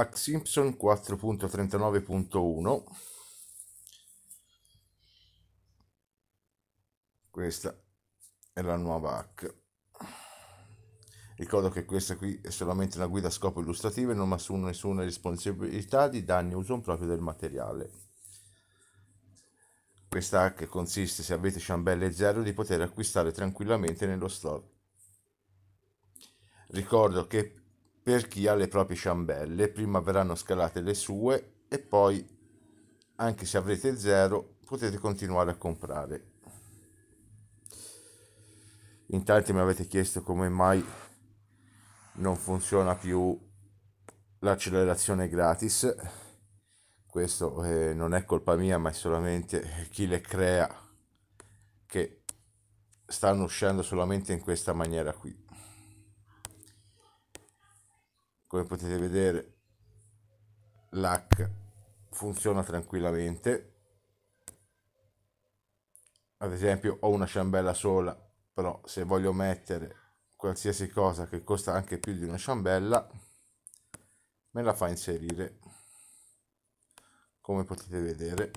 Act Simpson 4.39.1 questa è la nuova hack ricordo che questa qui è solamente una guida a scopo illustrativo e non assume nessuna responsabilità di danni uso proprio del materiale questa hack consiste se avete ciambelle zero di poter acquistare tranquillamente nello store ricordo che per chi ha le proprie ciambelle, prima verranno scalate le sue e poi, anche se avrete zero, potete continuare a comprare. In tanti mi avete chiesto come mai non funziona più l'accelerazione gratis. Questo eh, non è colpa mia, ma è solamente chi le crea che stanno uscendo solamente in questa maniera qui come potete vedere l'hack funziona tranquillamente ad esempio ho una ciambella sola però se voglio mettere qualsiasi cosa che costa anche più di una ciambella me la fa inserire come potete vedere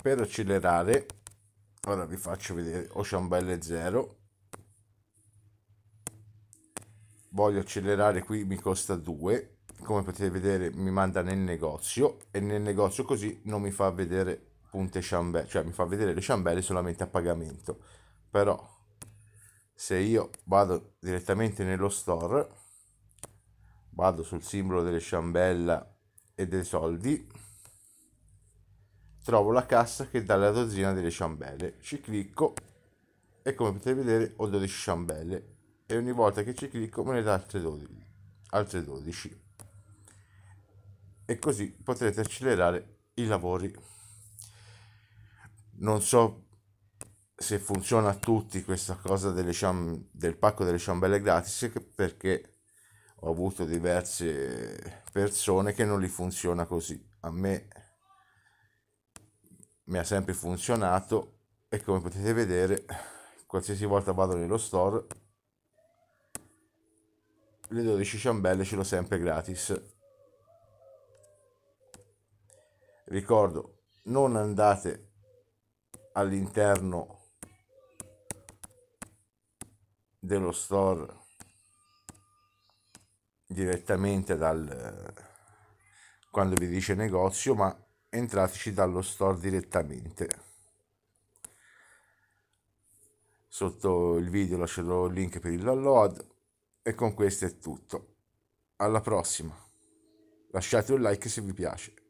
per accelerare ora vi faccio vedere Ocean Belle 0 voglio accelerare qui mi costa 2 come potete vedere mi manda nel negozio e nel negozio così non mi fa vedere punte ciambelle cioè mi fa vedere le ciambelle solamente a pagamento però se io vado direttamente nello store vado sul simbolo delle ciambella e dei soldi trovo la cassa che dà la dozzina delle ciambelle. Ci clicco e come potete vedere ho 12 ciambelle e ogni volta che ci clicco me ne dà altre 12. Altre 12. E così potrete accelerare i lavori. Non so se funziona a tutti questa cosa delle ciam- del pacco delle ciambelle gratis perché ho avuto diverse persone che non li funziona così. A me mi ha sempre funzionato e come potete vedere qualsiasi volta vado nello store le 12 ciambelle ce l'ho sempre gratis ricordo non andate all'interno dello store direttamente dal quando vi dice negozio ma entrateci dallo store direttamente sotto il video lascerò il link per il download e con questo è tutto alla prossima lasciate un like se vi piace